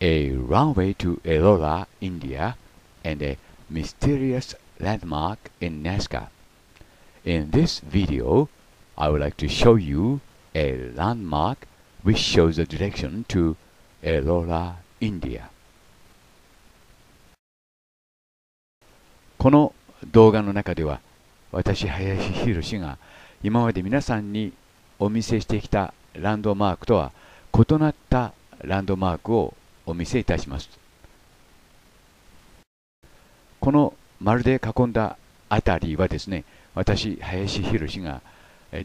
a runway to Ellora, India, and a mysterious landmark in Nazca. In this video, I would like to show you a landmark which shows the direction to Ellora, India. この動画の中では私林博が今まで皆さんにお見せしてきたランドマークとは異なったランドマークをお見せいたしますこの丸で囲んだ辺りはですね私林博が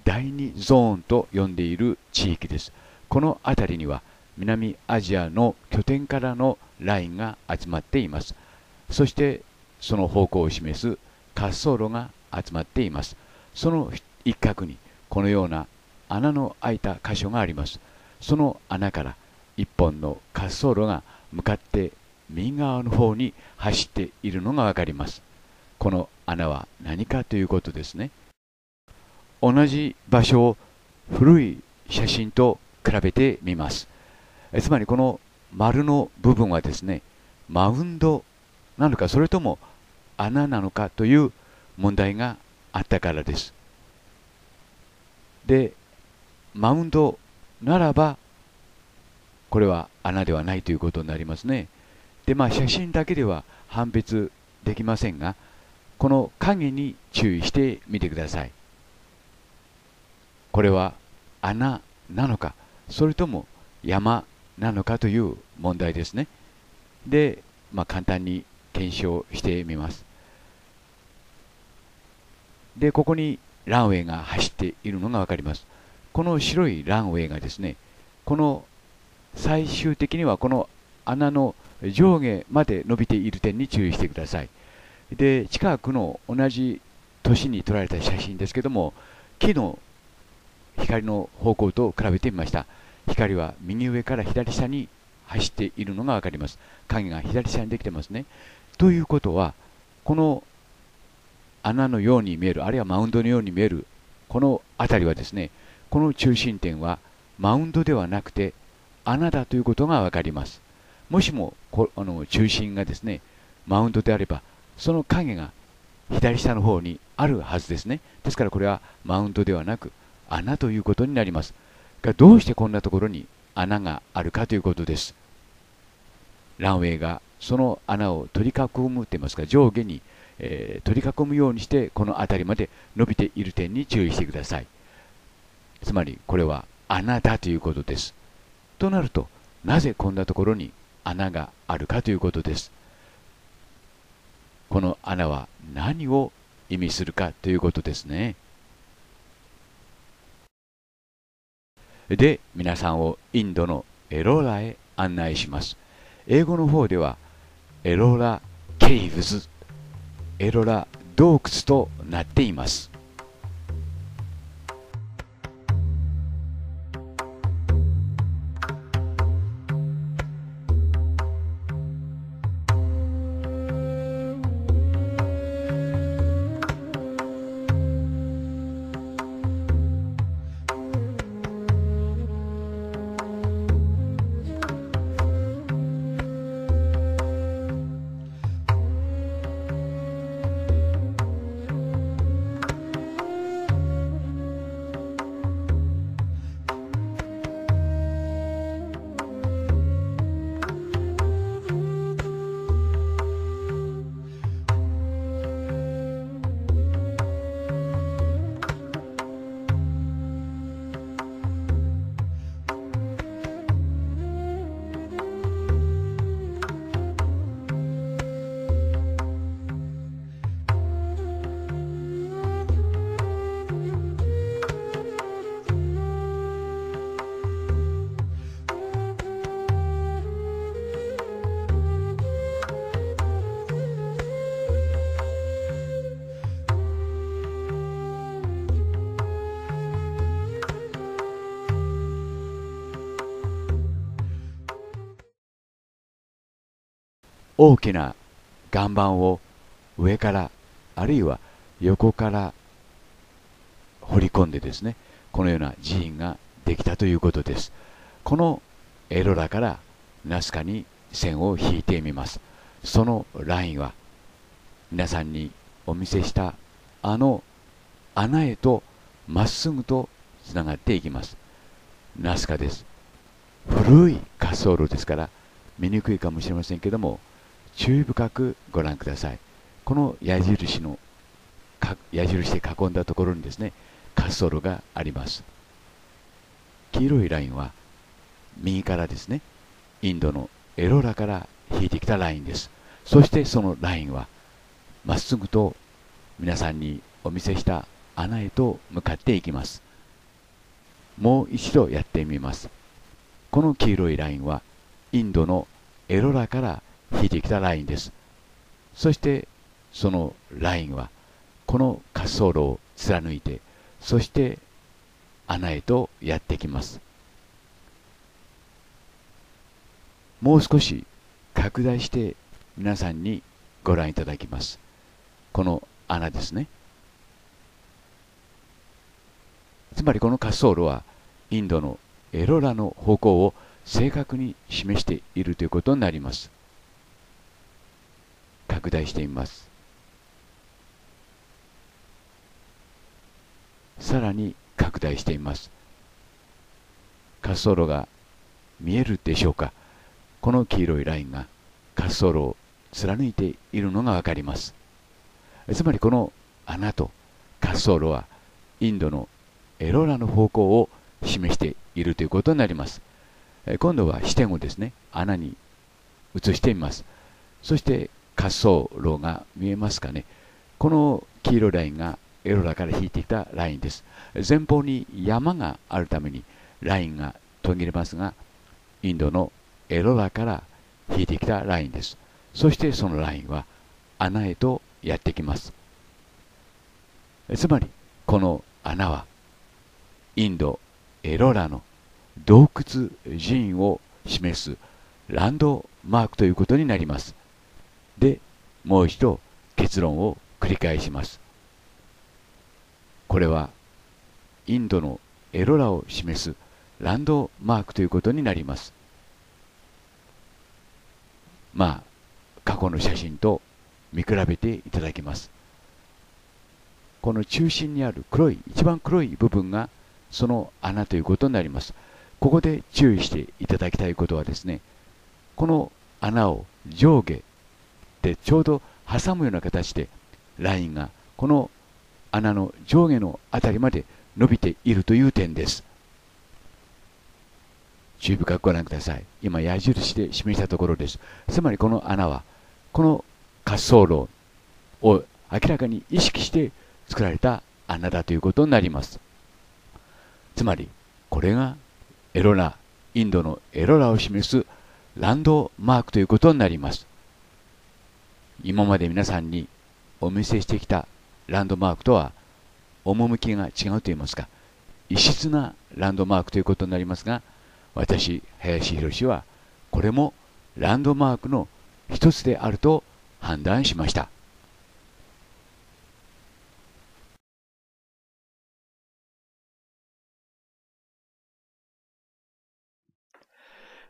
第2ゾーンと呼んでいる地域ですこの辺りには南アジアの拠点からのラインが集まっていますそしてその方向を示す滑走路が集まっていますその一角にこのような穴の開いた箇所がありますその穴から一本の滑走路が向かって右側の方に走っているのが分かりますこの穴は何かということですね同じ場所を古い写真と比べてみますえつまりこの丸の部分はですねマウンドなのかそれとも穴なのかという問題があったからですでマウンドならばこれは穴ではないということになりますね。でまあ写真だけでは判別できませんがこの影に注意してみてください。これは穴なのかそれとも山なのかという問題ですね。で、まあ、簡単に検証してみます。でここにランウェイが走っているのがわかります。この白いランウェイがですねこの最終的にはこの穴の上下まで伸びている点に注意してくださいで近くの同じ年に撮られた写真ですけども木の光の方向と比べてみました光は右上から左下に走っているのが分かります影が左下にできてますねということはこの穴のように見えるあるいはマウンドのように見えるこの辺りはですねこの中心点はマウンドではなくて穴だということが分かります。もしもこあの中心がですねマウントであればその影が左下の方にあるはずですね。ですからこれはマウントではなく穴ということになります。がどうしてこんなところに穴があるかということです。ランウェイがその穴を取り囲むといいますか上下に、えー、取り囲むようにしてこの辺りまで伸びている点に注意してください。つまりこれは穴だということです。となるとなぜこんなところに穴があるかということですこの穴は何を意味するかということですねで皆さんをインドのエローラへ案内します英語の方ではエローラ・ケイブズエローラ洞窟となっています大きな岩盤を上からあるいは横から掘り込んでですねこのような寺院ができたということですこのエロラからナスカに線を引いてみますそのラインは皆さんにお見せしたあの穴へとまっすぐとつながっていきますナスカです古い滑走路ですから見にくいかもしれませんけども注意深くご覧くださいこの矢印の矢印で囲んだところにですね滑走路があります黄色いラインは右からですねインドのエローラから引いてきたラインですそしてそのラインはまっすぐと皆さんにお見せした穴へと向かっていきますもう一度やってみますこの黄色いラインはインドのエロラから引いてきたラインですそしてそのラインはこの滑走路を貫いてそして穴へとやってきますもう少し拡大して皆さんにご覧いただきますこの穴ですねつまりこの滑走路はインドのエロラの方向を正確に示しているということになります拡大してみますさらに拡大しています滑走路が見えるでしょうかこの黄色いラインが滑走路を貫いているのが分かりますつまりこの穴と滑走路はインドのエロラの方向を示しているということになります今度は視点をですね穴に移してみますそして滑走路が見えますかねこの黄色いラインがエロラから引いてきたラインです前方に山があるためにラインが途切れますがインドのエロラから引いてきたラインですそしてそのラインは穴へとやってきますつまりこの穴はインドエロラの洞窟寺院を示すランドマークということになりますでもう一度結論を繰り返しますこれはインドのエロラを示すランドマークということになりますまあ過去の写真と見比べていただきますこの中心にある黒い一番黒い部分がその穴ということになりますここで注意していただきたいことはですねこの穴を上下てちょうど挟むような形でラインがこの穴の上下の辺りまで伸びているという点です注意深くご覧ください今矢印で示したところですつまりこの穴はこの滑走路を明らかに意識して作られた穴だということになりますつまりこれがエロラインドのエロラを示すランドマークということになります今まで皆さんにお見せしてきたランドマークとは趣が違うといいますか異質なランドマークということになりますが私林博はこれもランドマークの一つであると判断しました。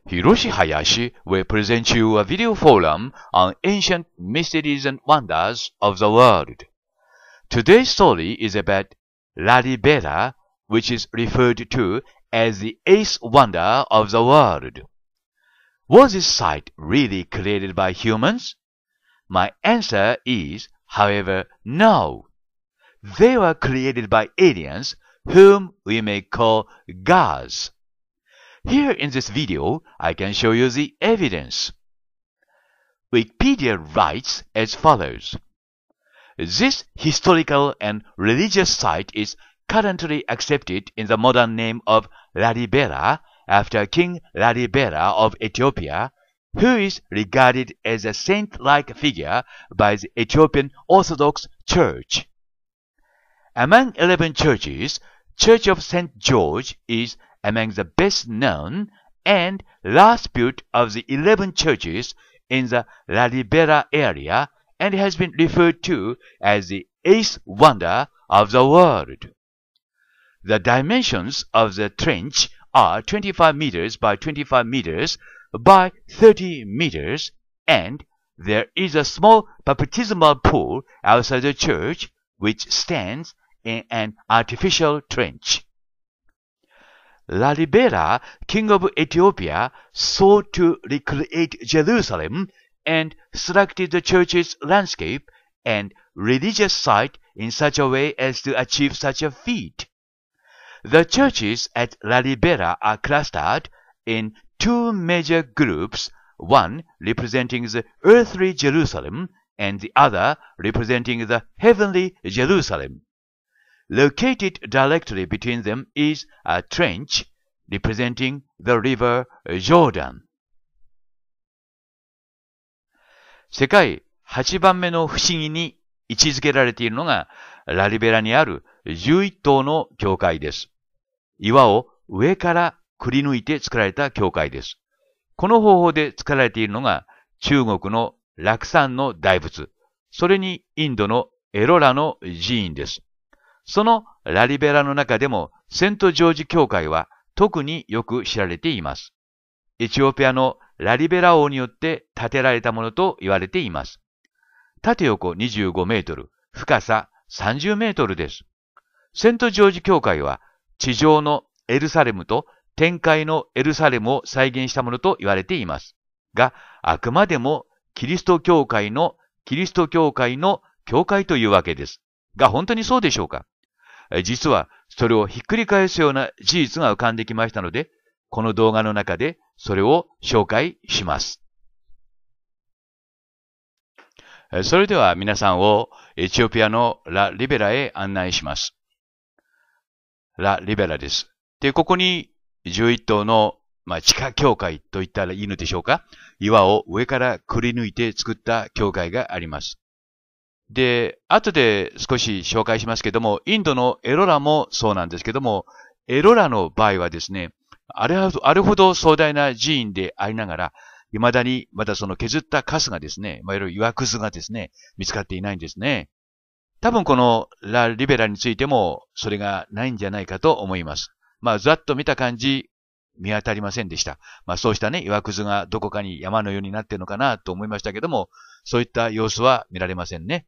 Hiroshi Hayashi will present you a video forum on ancient mysteries and wonders of the world. Today's story is about Lalibela, which is referred to as the eighth wonder of the world. Was this site really created by humans? My answer is, however, no. They were created by aliens whom we may call gods. Here in this video, I can show you the evidence. Wikipedia writes as follows. This historical and religious site is currently accepted in the modern name of Lalibela after King Lalibela of Ethiopia, who is regarded as a saint-like figure by the Ethiopian Orthodox Church. Among 11 churches, Church of St. George is among the best known and last built of the 11 churches in the La Ribera area and has been referred to as the eighth wonder of the world. The dimensions of the trench are 25 meters by 25 meters by 30 meters and there is a small baptismal pool outside the church which stands in an artificial trench. Lalibela, king of Ethiopia, sought to recreate Jerusalem and selected the church's landscape and religious site in such a way as to achieve such a feat. The churches at Lalibela are clustered in two major groups, one representing the earthly Jerusalem and the other representing the heavenly Jerusalem. Located directly between them is a trench representing the river Jordan. 世界8番目の不思議に位置づけられているのがラリベラにある11棟の教会です。岩を上からくり抜いて作られた教会です。この方法で作られているのが中国の落山の大仏、それにインドのエロラの寺院です。そのラリベラの中でもセントジョージ教会は特によく知られています。エチオピアのラリベラ王によって建てられたものと言われています。縦横25メートル、深さ30メートルです。セントジョージ教会は地上のエルサレムと天界のエルサレムを再現したものと言われています。が、あくまでもキリスト教会の、キリスト教会の教会というわけです。が、本当にそうでしょうか実はそれをひっくり返すような事実が浮かんできましたので、この動画の中でそれを紹介します。それでは皆さんをエチオピアのラ・リベラへ案内します。ラ・リベラです。で、ここに11頭の、まあ、地下教会と言ったらいいのでしょうか岩を上からくり抜いて作った教会があります。で、後で少し紹介しますけども、インドのエロラもそうなんですけども、エロラの場合はですね、あれあれほど壮大な寺院でありながら、未だにまだその削ったカスがですね、まあ、いわゆる岩くずがですね、見つかっていないんですね。多分このラ・リベラについてもそれがないんじゃないかと思います。まあ、ざっと見た感じ、見当たりませんでした。まあ、そうしたね、岩くずがどこかに山のようになってるのかなと思いましたけども、そういった様子は見られませんね。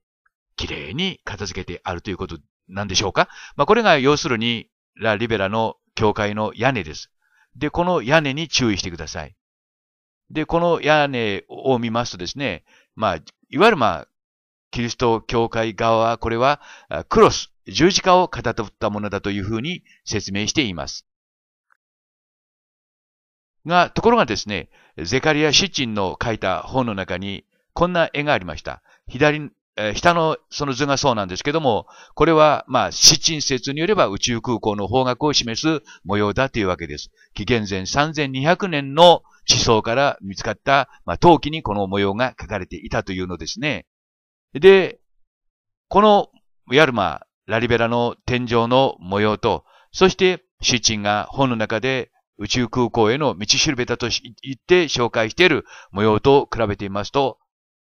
綺麗に片付けてあるということなんでしょうかまあ、これが要するに、ラ・リベラの教会の屋根です。で、この屋根に注意してください。で、この屋根を見ますとですね、まあ、いわゆるまあ、キリスト教会側は、これは、クロス、十字架をかたどったものだというふうに説明しています。が、ところがですね、ゼカリア・シッチンの書いた本の中に、こんな絵がありました。左え下のその図がそうなんですけども、これは、まあ、チ鎮説によれば宇宙空港の方角を示す模様だというわけです。紀元前3200年の地層から見つかった、まあ、陶器にこの模様が書かれていたというのですね。で、この、ヤルマ、ラリベラの天井の模様と、そして、シチンが本の中で宇宙空港への道しるべだと言って紹介している模様と比べてみますと、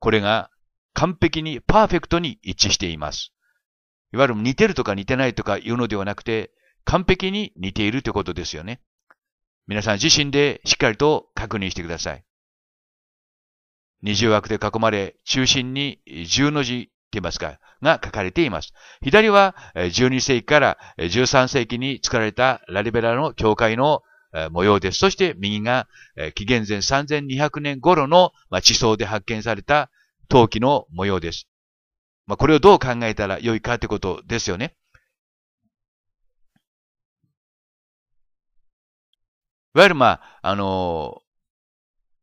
これが完璧に、パーフェクトに一致しています。いわゆる似てるとか似てないとか言うのではなくて、完璧に似ているということですよね。皆さん自身でしっかりと確認してください。二重枠で囲まれ、中心に十の字って言いますか、が書かれています。左は12世紀から13世紀に作られたラリベラの教会の模様です。そして右が紀元前3200年頃の地層で発見された陶器の模様です。まあ、これをどう考えたらよいかということですよね。いわゆる、まあ、あの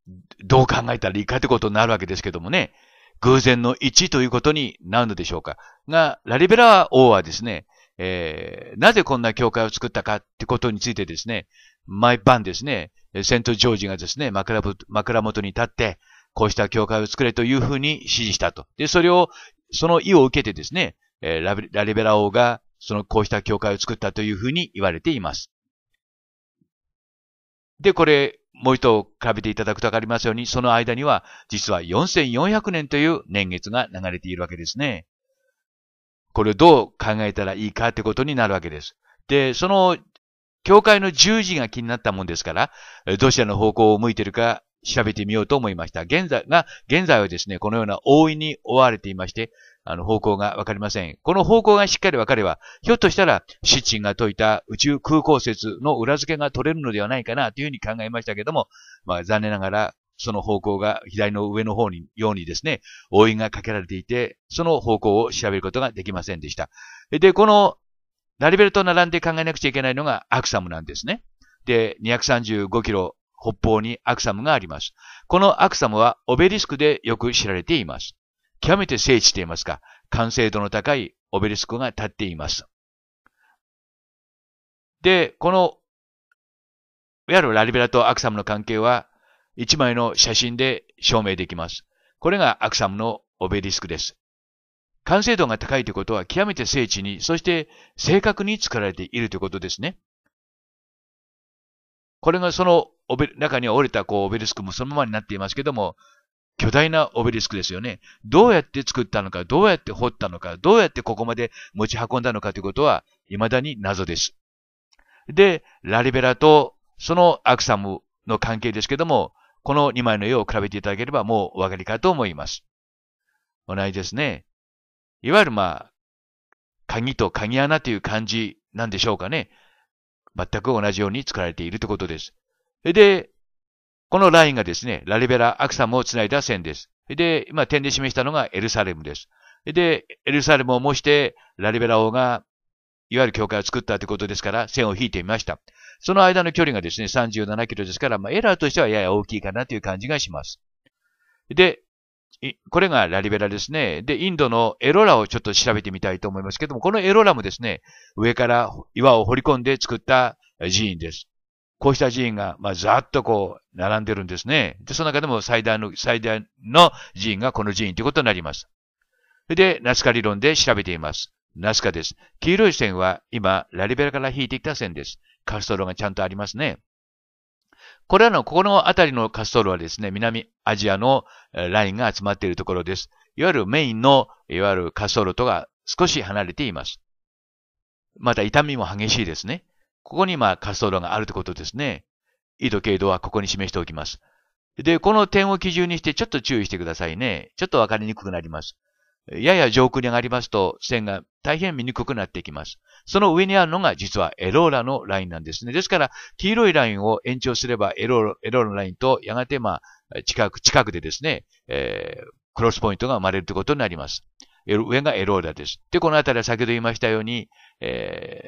ー、どう考えたらいいかということになるわけですけどもね、偶然の一ということになるのでしょうか。が、ラリベラ王はですね、えー、なぜこんな教会を作ったかってことについてですね、毎晩ですね、セント・ジョージがですね、枕元に立って、こうした教会を作れというふうに指示したと。で、それを、その意を受けてですね、えー、ラリベラ王が、そのこうした教会を作ったというふうに言われています。で、これ、もう一度比べていただくとわかりますように、その間には、実は4400年という年月が流れているわけですね。これをどう考えたらいいかってことになるわけです。で、その、教会の十字が気になったもんですから、どちらの方向を向いてるか調べてみようと思いました。現在が、現在はですね、このような大いに追われていまして、あの、方向がわかりません。この方向がしっかりわかれば、ひょっとしたら、シッチンが解いた宇宙空港説の裏付けが取れるのではないかなというふうに考えましたけども、まあ、残念ながら、その方向が左の上の方に、ようにですね、大いがかけられていて、その方向を調べることができませんでした。で、この、ラリベルと並んで考えなくちゃいけないのがアクサムなんですね。で、235キロ北方にアクサムがあります。このアクサムはオベリスクでよく知られています。極めて精緻といいますか、完成度の高いオベリスクが立っています。で、この、いわゆるラリベラとアクサムの関係は、一枚の写真で証明できます。これがアクサムのオベリスクです。完成度が高いということは極めて精緻に、そして正確に作られているということですね。これがその中に折れたこうオベリスクもそのままになっていますけども、巨大なオベリスクですよね。どうやって作ったのか、どうやって掘ったのか、どうやってここまで持ち運んだのかということは、未だに謎です。で、ラリベラとそのアクサムの関係ですけども、この2枚の絵を比べていただければもうお分かりかと思います。同じですね。いわゆるまあ、鍵と鍵穴という感じなんでしょうかね。全く同じように作られているということです。で、このラインがですね、ラリベラ、アクサムをつないだ線です。で、今点で示したのがエルサレムです。で、エルサレムを模して、ラリベラ王が、いわゆる教会を作ったということですから、線を引いてみました。その間の距離がですね、37キロですから、まあ、エラーとしてはやや大きいかなという感じがします。で、これがラリベラですね。で、インドのエロラをちょっと調べてみたいと思いますけども、このエロラもですね、上から岩を掘り込んで作った寺院です。こうした寺院が、まあ、ざっとこう、並んでるんですね。で、その中でも最大の、最大の寺院がこの寺院ということになります。それで、ナスカ理論で調べています。ナスカです。黄色い線は今、ラリベラから引いてきた線です。カストロがちゃんとありますね。これらの、ここのあたりの滑走路はですね、南アジアのラインが集まっているところです。いわゆるメインの、いわゆる滑走路とが少し離れています。また痛みも激しいですね。ここにまあ滑走路があるということですね。緯度、経度はここに示しておきます。で、この点を基準にしてちょっと注意してくださいね。ちょっとわかりにくくなります。やや上空に上がりますと、線が大変見にくくなっていきます。その上にあるのが実はエローラのラインなんですね。ですから、黄色いラインを延長すればエローラのラインと、やがてまあ、近く、近くでですね、えー、クロスポイントが生まれるということになります。上がエローラです。で、このあたりは先ほど言いましたように、えー、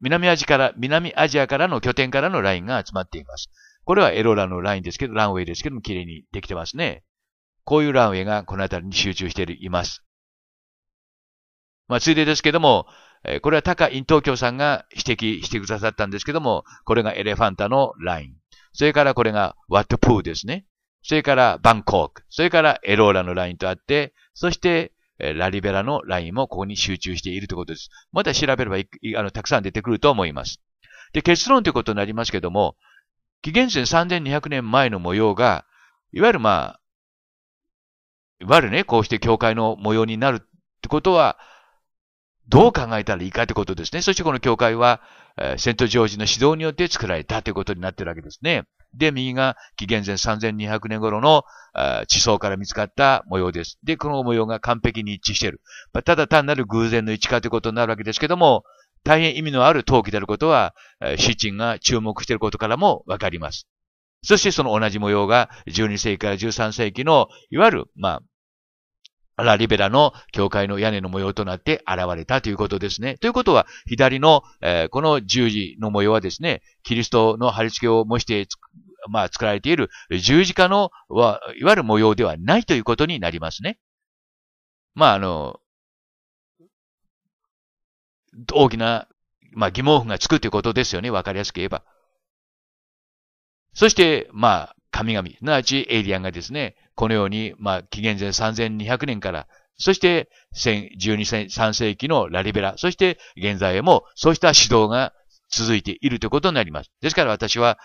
南アジアから、南アジアからの拠点からのラインが集まっています。これはエローラのラインですけど、ランウェイですけども、綺麗にできてますね。こういうランウェイがこの辺りに集中しています。まあ、ついでですけども、これは高イン東京さんが指摘してくださったんですけども、これがエレファンタのライン。それからこれがワットプーですね。それからバンコーク。それからエローラのラインとあって、そしてラリベラのラインもここに集中しているということです。また調べればあのたくさん出てくると思います。で、結論ということになりますけども、紀元前3200年前の模様が、いわゆるまあ、いわゆるね、こうして教会の模様になるってことは、どう考えたらいいかってことですね。そしてこの教会は、えー、セントジョージの指導によって作られたということになってるわけですね。で、右が紀元前3200年頃の地層から見つかった模様です。で、この模様が完璧に一致している。まあ、ただ単なる偶然の位置化ということになるわけですけども、大変意味のある陶器であることは、えー、シーチンが注目していることからもわかります。そしてその同じ模様が12世紀から13世紀の、いわゆる、まあ、ラリベラの教会の屋根の模様となって現れたということですね。ということは、左の、えー、この十字の模様はですね、キリストの貼り付けを模してまあ、作られている十字架の、いわゆる模様ではないということになりますね。まあ、あの、大きな、まあ、疑問符がつくということですよね。わかりやすく言えば。そして、まあ、神々、すなわちエイリアンがですね、このように、まあ、紀元前3200年から、そして、12、3世紀のラリベラ、そして現在へもそうした指導が続いているということになります。ですから私は、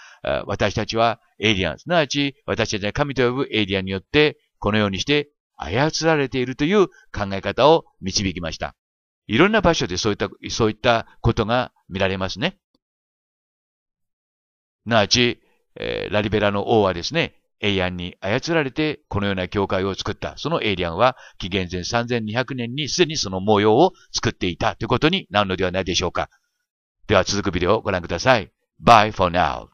私たちはエイリアン、すなわち私たちが神と呼ぶエイリアンによって、このようにして操られているという考え方を導きました。いろんな場所でそういった、そういったことが見られますね。なわち、えー、ラリベラの王はですね、エイアンに操られてこのような教会を作った。そのエイリアンは紀元前3200年にすでにその模様を作っていたということになるのではないでしょうか。では続くビデオをご覧ください。Bye for now.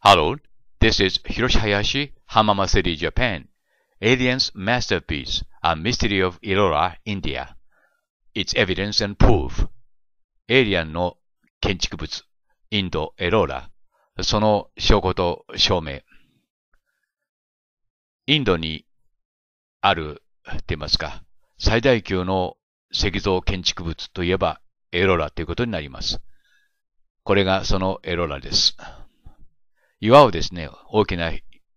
Hello, this is Hiroshi Hayashi, Hamama City, Japan. Alien's Masterpiece, A Mystery of Elora, India Its Evidence and Proof エイリアンの建築物、インド・エローラ、その証拠と証明。インドにある、って言いますか、最大級の石像建築物といえばエローラということになります。これがそのエローラです。岩をですね、大きな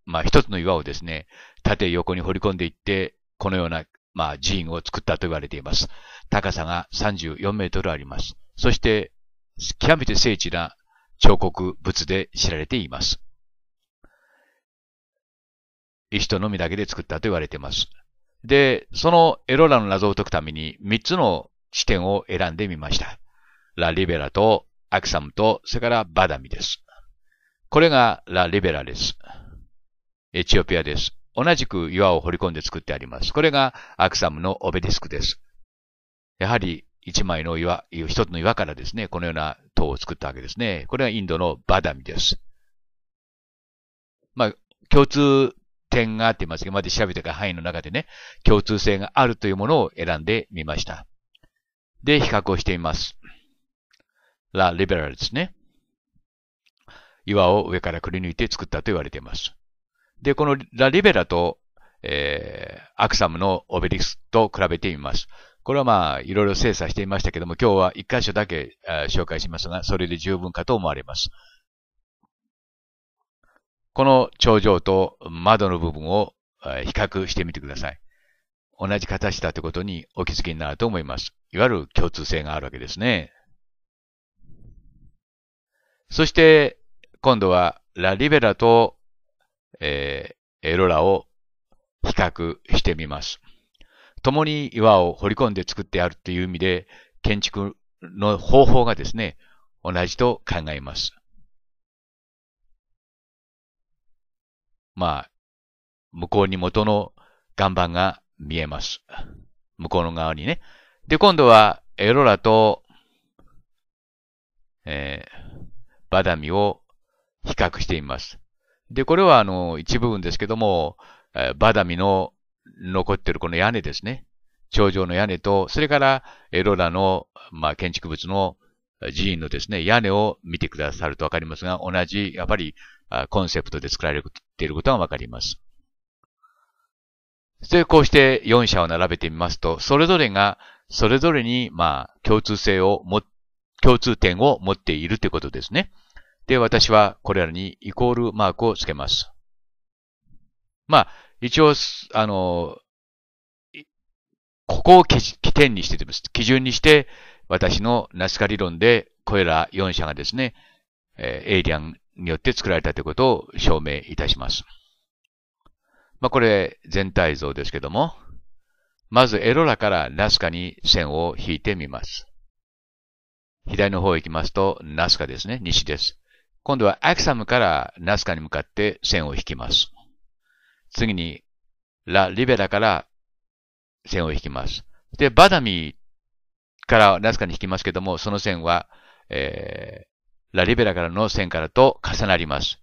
まあ一つの岩をですね、縦横に掘り込んでいって、このような、まあ寺院を作ったと言われています。高さが34メートルあります。そして、極めて精緻な彫刻物で知られています。石とのみだけで作ったと言われています。で、そのエロラの謎を解くために三つの地点を選んでみました。ラ・リベラとアクサムと、それからバダミです。これがラ・リベラです。エチオピアです。同じく岩を掘り込んで作ってあります。これがアクサムのオベリスクです。やはり一枚の岩、一つの岩からですね、このような塔を作ったわけですね。これがインドのバダミです。まあ、共通点があって言いますけど、まで調べてた範囲の中でね、共通性があるというものを選んでみました。で、比較をしてみます。ラ・リベラルですね。岩を上からくり抜いて作ったと言われています。で、このラリベラと、えー、アクサムのオベリスと比べてみます。これはまあ、いろいろ精査していましたけども、今日は一箇所だけ、えー、紹介しますが、それで十分かと思われます。この頂上と窓の部分を、えー、比較してみてください。同じ形だということにお気づきになると思います。いわゆる共通性があるわけですね。そして、今度はラリベラとえー、エロラを比較してみます。共に岩を掘り込んで作ってあるという意味で、建築の方法がですね、同じと考えます。まあ、向こうに元の岩盤が見えます。向こうの側にね。で、今度はエロラと、えー、バダミを比較してみます。で、これはあの、一部分ですけども、えー、バダミの残ってるこの屋根ですね。頂上の屋根と、それからエロラの、まあ、建築物の寺院のですね、屋根を見てくださるとわかりますが、同じ、やっぱり、コンセプトで作られていることがわかります。で、こうして4社を並べてみますと、それぞれが、それぞれに、まあ、共通性をも、共通点を持っているということですね。で、私はこれらにイコールマークをつけます。まあ、一応、あの、ここを起点にしててます。基準にして、私のナスカ理論で、これら4社がですね、えー、エイリアンによって作られたということを証明いたします。まあ、これ、全体像ですけども、まずエロラからナスカに線を引いてみます。左の方へ行きますと、ナスカですね、西です。今度はアクサムからナスカに向かって線を引きます。次に、ラ・リベラから線を引きます。で、バダミからナスカに引きますけども、その線は、えー、ラ・リベラからの線からと重なります。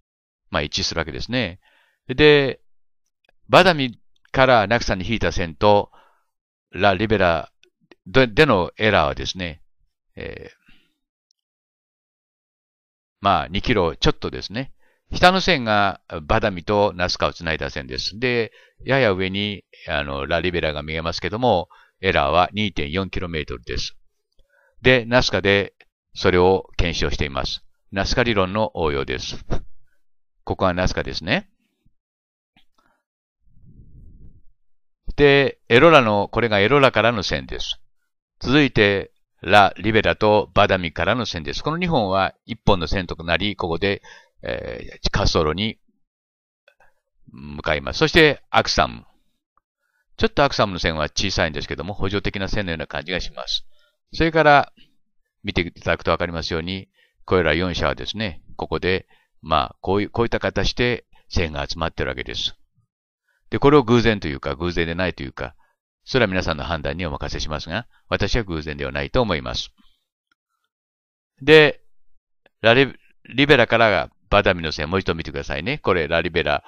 まあ、一致するわけですね。で、バダミからナクサに引いた線と、ラ・リベラでのエラーはですね、えー、まあ、2キロちょっとですね。下の線がバダミとナスカをつないだ線です。で、やや上に、あの、ラリベラが見えますけども、エラーは 2.4km です。で、ナスカでそれを検証しています。ナスカ理論の応用です。ここはナスカですね。で、エロラの、これがエロラからの線です。続いて、ラ・リベラとバダミからの線です。この2本は1本の線となり、ここで、えー、滑走路に向かいます。そして、アクサム。ちょっとアクサムの線は小さいんですけども、補助的な線のような感じがします。それから、見ていただくとわかりますように、これら4社はですね、ここで、まあ、こういう、こういった形で線が集まってるわけです。で、これを偶然というか、偶然でないというか、それは皆さんの判断にお任せしますが、私は偶然ではないと思います。で、ラリベラからがバダミの線、もう一度見てくださいね。これ、ラリベラ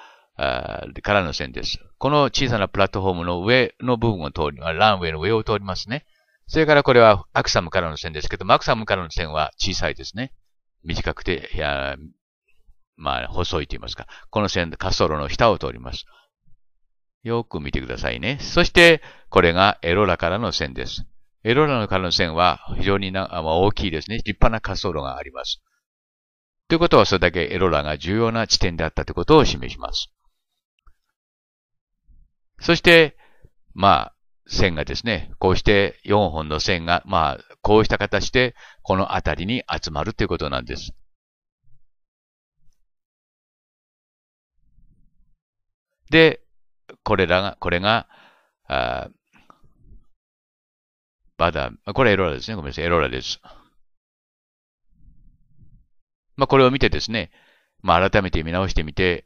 からの線です。この小さなプラットフォームの上の部分を通り、ランウェイの上を通りますね。それからこれはアクサムからの線ですけども、アクサムからの線は小さいですね。短くて、いやまあ、細いと言いますか。この線、滑走路の下を通ります。よく見てくださいね。そして、これがエロラからの線です。エロラからの線は非常にな、まあ、大きいですね。立派な滑走路があります。ということは、それだけエロラが重要な地点であったということを示します。そして、まあ、線がですね、こうして4本の線が、まあ、こうした形で、この辺りに集まるということなんです。で、これらが、これが、あバダ、これエロラですね。ごめんなさい。エロラです。まあ、これを見てですね、まあ、改めて見直してみて、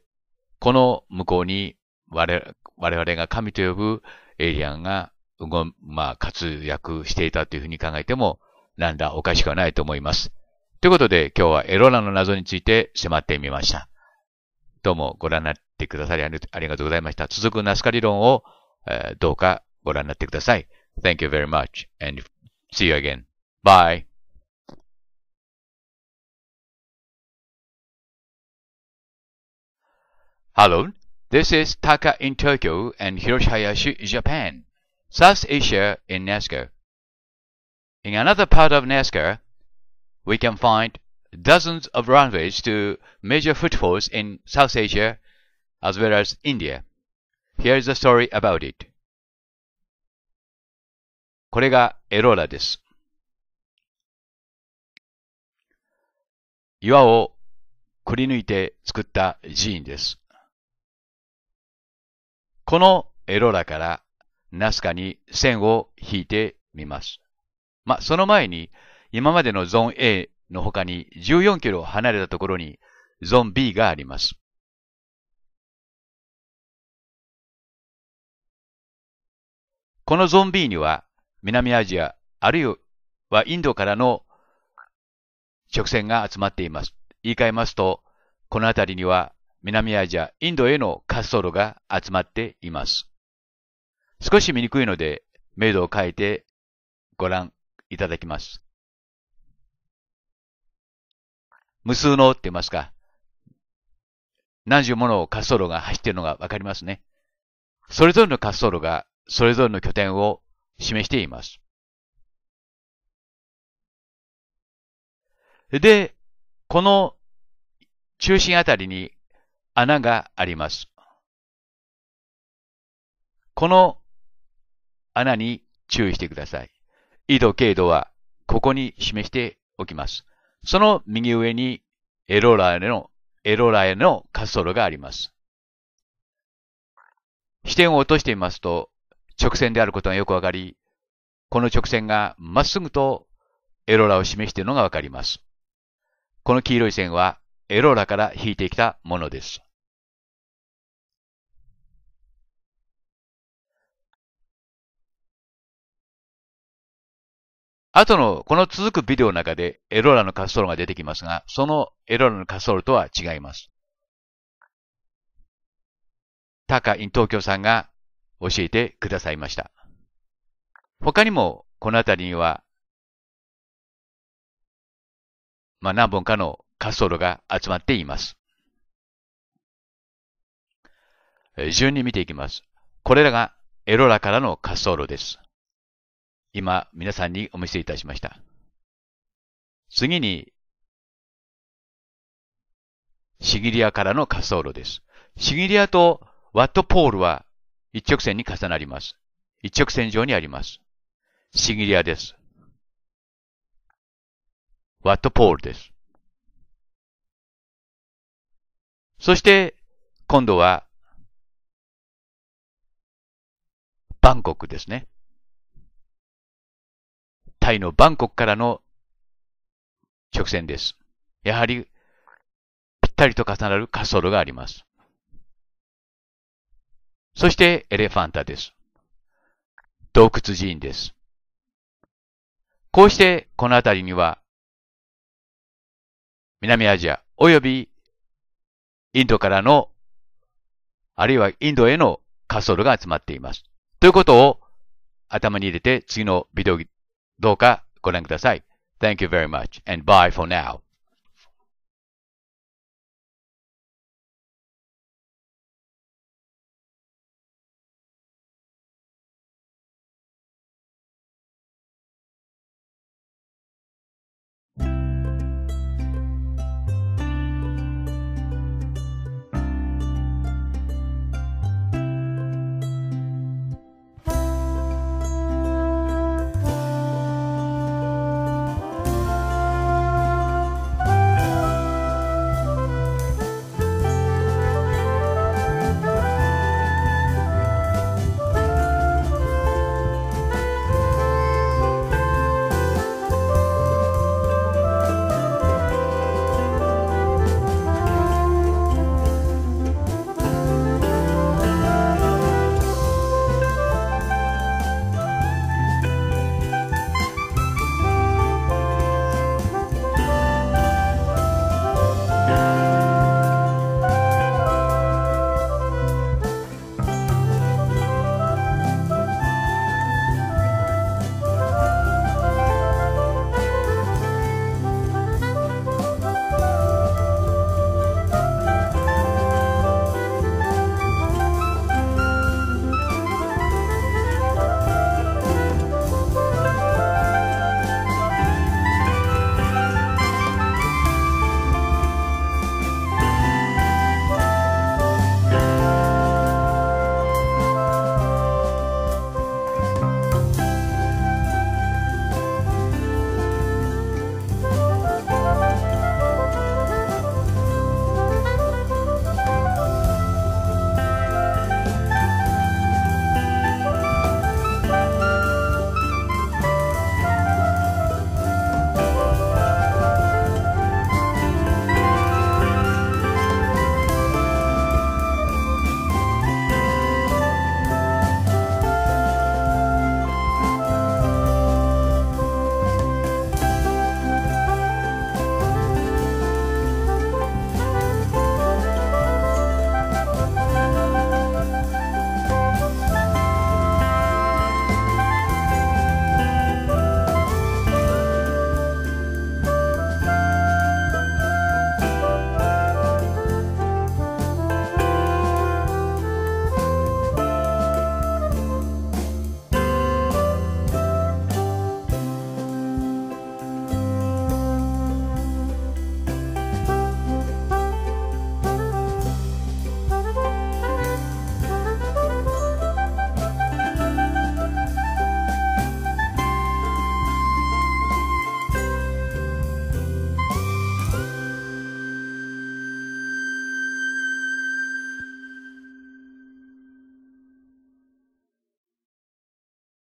この向こうに我我々が神と呼ぶエイリアンが、まあ、活躍していたというふうに考えても、なんだおかしくはないと思います。ということで、今日はエロラの謎について迫ってみました。どうもご覧になってってくださりありがとうございました。続くナスカ理論を、えー、どうかご覧になってください。Thank you very much and see you again. Bye. Hello, this is Taka in Tokyo and Hiroshi Hayashi, Japan, South Asia in Nazca. In another part of Nazca, we can find dozens of runways to major footfalls in South Asia as well as India. Here is a story about it. これがエローラです。岩をくり抜いて作った寺院です。このエローラからナスカに線を引いてみます。まあ、その前に今までのゾーン A の他に14キロ離れたところにゾーン B があります。このゾンビーには南アジア、あるいはインドからの直線が集まっています。言い換えますと、この辺りには南アジア、インドへの滑走路が集まっています。少し見にくいので、明度を変えてご覧いただきます。無数のって言いますか、何十もの滑走路が走っているのがわかりますね。それぞれの滑走路がそれぞれの拠点を示しています。で、この中心あたりに穴があります。この穴に注意してください。緯度、経度はここに示しておきます。その右上にエローラーへの、エローラーへの滑走路があります。視点を落としてみますと、直線であることがよくわかり、この直線がまっすぐとエロラを示しているのがわかります。この黄色い線はエロラから引いてきたものです。後のこの続くビデオの中でエロラの滑走路が出てきますが、そのエロラの滑走路とは違います。タカ・イン東京さんが教えてくださいました。他にもこの辺りには、まあ、何本かの滑走路が集まっています。順に見ていきます。これらがエロラからの滑走路です。今、皆さんにお見せいたしました。次に、シギリアからの滑走路です。シギリアとワットポールは一直線に重なります。一直線上にあります。シギリアです。ワットポールです。そして、今度は、バンコクですね。タイのバンコクからの直線です。やはり、ぴったりと重なる滑走路があります。そしてエレファンタです。洞窟寺院です。こうしてこの辺りには南アジア及びインドからのあるいはインドへの滑走路が集まっています。ということを頭に入れて次のビデオどうかご覧ください。Thank you very much and bye for now.